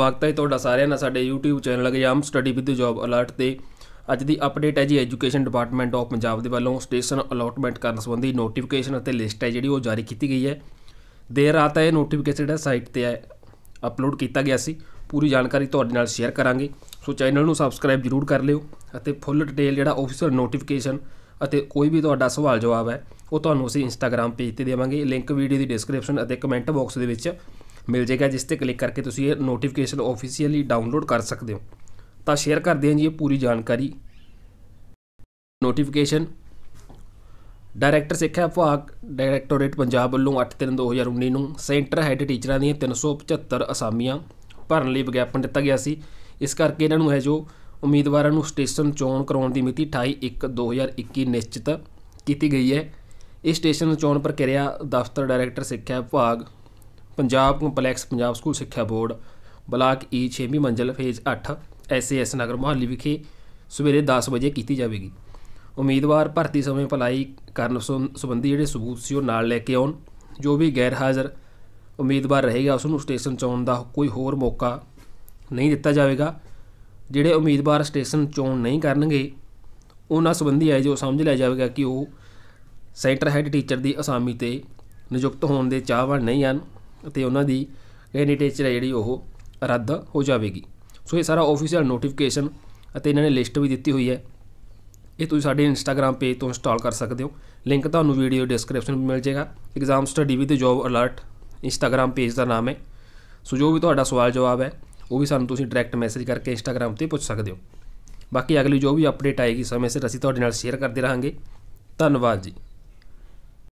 ਸਵਾਗਤ ਹੈ ਤੁਹਾਡਾ ਸਾਰਿਆਂ ਦਾ ਸਾਡੇ YouTube channel exam study with job alert ਤੇ ਅੱਜ ਦੀ ਅਪਡੇਟ ਹੈ ਜੀ ਐਜੂਕੇਸ਼ਨ ਡਿਪਾਰਟਮੈਂਟ ਆਫ ਪੰਜਾਬ ਦੇ ਵੱਲੋਂ ਸਟੇਸ਼ਨ ਅਲਾਟਮੈਂਟ ਕਰਨ ਸੰਬੰਧੀ ਨੋਟੀਫਿਕੇਸ਼ਨ ਅਤੇ ਲਿਸਟ ਹੈ ਜਿਹੜੀ ਉਹ ਜਾਰੀ ਕੀਤੀ ਗਈ ਹੈ ਦੇਰ ਰਾਤ ਇਹ ਨੋਟੀਫਿਕੇਸ਼ਨ ਜਿਹੜਾ ਸਾਈਟ ਤੇ ਹੈ ਅਪਲੋਡ ਕੀਤਾ ਗਿਆ ਸੀ ਪੂਰੀ ਜਾਣਕਾਰੀ ਤੁਹਾਡੇ ਨਾਲ ਸ਼ੇਅਰ ਕਰਾਂਗੇ ਸੋ ਚੈਨਲ ਨੂੰ ਸਬਸਕ੍ਰਾਈਬ ਜ਼ਰੂਰ ਕਰ ਲਿਓ ਅਤੇ ਫੁੱਲ ਡਿਟੇਲ ਜਿਹੜਾ ਆਫੀਸਰ ਨੋਟੀਫਿਕੇਸ਼ਨ ਅਤੇ ਕੋਈ ਵੀ ਤੁਹਾਡਾ ਸਵਾਲ ਜਵਾਬ ਹੈ ਉਹ ਤੁਹਾਨੂੰ ਅਸੀਂ ਇੰਸਟਾਗ੍ਰam ਪੇਜ ਤੇ ਦੇਵਾਂਗੇ ਲਿੰਕ ਵੀਡੀਓ ਦੀ ਡਿਸਕ੍ਰਿਪਸ਼ਨ ਅਤੇ ਕਮੈਂਟ ਬਾਕਸ ਦੇ ਵਿੱਚ ਮਿਲ ਜਾਏਗਾ ਜਿਸ ਤੇ ਕਲਿੱਕ ਕਰਕੇ ਤੁਸੀਂ ਇਹ ਨੋਟੀਫਿਕੇਸ਼ਨ ਆਫੀਸ਼ੀਅਲੀ ਡਾਊਨਲੋਡ ਕਰ ਸਕਦੇ ਹੋ ਤਾਂ ਸ਼ੇਅਰ ਕਰਦੇ ਹਾਂ ਜੀ ਇਹ ਪੂਰੀ ਜਾਣਕਾਰੀ ਨੋਟੀਫਿਕੇਸ਼ਨ ਡਾਇਰੈਕਟਰ ਸਿੱਖਿਆ ਵਿਭਾਗ ਡਾਇਰੈਕਟੋਰੇਟ ਪੰਜਾਬ ਵੱਲੋਂ 8/3/2019 ਨੂੰ ਸੈਂਟਰ ਹੈੱਡ ਟੀਚਰਾਂ ਦੀਆਂ 375 ਅਸਾਮੀਆਂ ਭਰਨ ਲਈ ਵਿਗਿਆਪਨ ਦਿੱਤਾ ਗਿਆ ਸੀ ਇਸ ਕਰਕੇ ਇਹਨਾਂ ਨੂੰ ਹੈ ਜੋ ਉਮੀਦਵਾਰਾਂ ਨੂੰ ਸਟੇਸ਼ਨ ਚੋਣ ਕਰਾਉਣ ਦੀ ਮਿਤੀ 28/1/2021 ਨਿਸ਼ਚਿਤ ਕੀਤੀ ਗਈ ਹੈ ਇਸ ਸਟੇਸ਼ਨ ਚੋਣ ਪ੍ਰਕਿਰਿਆ ਦਫ਼ਤਰ ਡਾਇਰੈਕਟਰ ਸਿੱਖਿਆ ਵਿਭਾਗ ਪੰਜਾਬ ਕੰਪਲੈਕਸ ਪੰਜਾਬ ਸਕੂਲ ਸਿੱਖਿਆ ਬੋਰਡ ਬਲਾਕ E 6ਵੀਂ ਮੰਜ਼ਲ ਫੇਜ਼ 8 ਐਸਏਐਸ ਨਗਰ ਮੁਹੱਲੀ ਵਿਖੇ ਸਵੇਰੇ 10 ਵਜੇ ਕੀਤੀ ਜਾਵੇਗੀ ਉਮੀਦਵਾਰ ਭਰਤੀ ਸਮੇਂ ਭਲਾਈ ਕਰਨ ਸੰਬੰਧੀ ਜਿਹੜੇ ਸਬੂਤ ਸੀ ਉਹ ਨਾਲ ਲੈ ਕੇ ਆਉਣ ਜੋ ਵੀ ਗੈਰ ਹਾਜ਼ਰ ਉਮੀਦਵਾਰ ਰਹੇਗਾ ਉਸ ਨੂੰ ਸਟੇਸ਼ਨ ਚੋਣ ਦਾ ਕੋਈ ਹੋਰ ਮੌਕਾ ਨਹੀਂ ਦਿੱਤਾ ਜਾਵੇਗਾ ਜਿਹੜੇ ਉਮੀਦਵਾਰ ਸਟੇਸ਼ਨ ਚੋਣ ਨਹੀਂ ਕਰਨਗੇ ਉਹਨਾਂ ਸੰਬੰਧੀ ਹੈ ਜੋ ਸਮਝ ਲਿਆ ਜਾਵੇਗਾ ਕਿ ਉਹ ਸੈਂਟਰ ਹੈੱਡ ਟੀਚਰ ਦੀ ਅਸਾਮੀ ਤੇ ਨਿਯੁਕਤ ਹੋਣ ਦੇ ਚਾਹਵਾਨ ਨਹੀਂ ਹਨ ਅਤੇ ਉਹਨਾਂ ਦੀ ਕੈਂਡੀਡੇਟਚਰ ਜਿਹੜੀ ਉਹ ਰੱਦ ਹੋ ਜਾਵੇਗੀ ਸੋ ਇਹ ਸਾਰਾ ਆਫੀਸ਼ੀਅਲ ਨੋਟੀਫਿਕੇਸ਼ਨ ਅਤੇ ਇਹਨਾਂ ਨੇ ਲਿਸਟ ਵੀ ਦਿੱਤੀ ਹੋਈ ਹੈ ਇਹ ਤੁਸੀਂ ਸਾਡੇ ਇੰਸਟਾਗ੍ਰam ਪੇਜ ਤੋਂ ਇੰਸਟਾਲ ਕਰ ਸਕਦੇ ਹੋ ਲਿੰਕ ਤੁਹਾਨੂੰ ਵੀਡੀਓ ਡਿਸਕ੍ਰਿਪਸ਼ਨ ਵਿੱਚ ਮਿਲ ਜਾਏਗਾ ਐਗਜ਼ਾਮ ਸਟੱਡੀ ਵੀ ਤੇ ਜੌਬ ਅਲਰਟ ਇੰਸਟਾਗ੍ਰam ਪੇਜ ਦਾ ਨਾਮ ਹੈ ਸੋ ਜੋ ਵੀ ਤੁਹਾਡਾ ਸਵਾਲ ਜਵਾਬ ਹੈ ਉਹ ਵੀ ਸਾਨੂੰ ਤੁਸੀਂ ਡਾਇਰੈਕਟ ਮੈਸੇਜ ਕਰਕੇ ਇੰਸਟਾਗ੍ਰam ਤੇ ਪੁੱਛ ਸਕਦੇ ਹੋ ਬਾਕੀ ਅਗਲੀ ਜੋ ਵੀ ਅਪਡੇਟ ਆਏਗੀ ਸਮੇਂ ਸਿਰ ਅਸੀਂ ਤੁਹਾਡੇ ਨਾਲ ਸ਼ੇਅਰ ਕਰਦੇ ਰਹਾਂਗੇ ਧੰਨਵਾਦ ਜੀ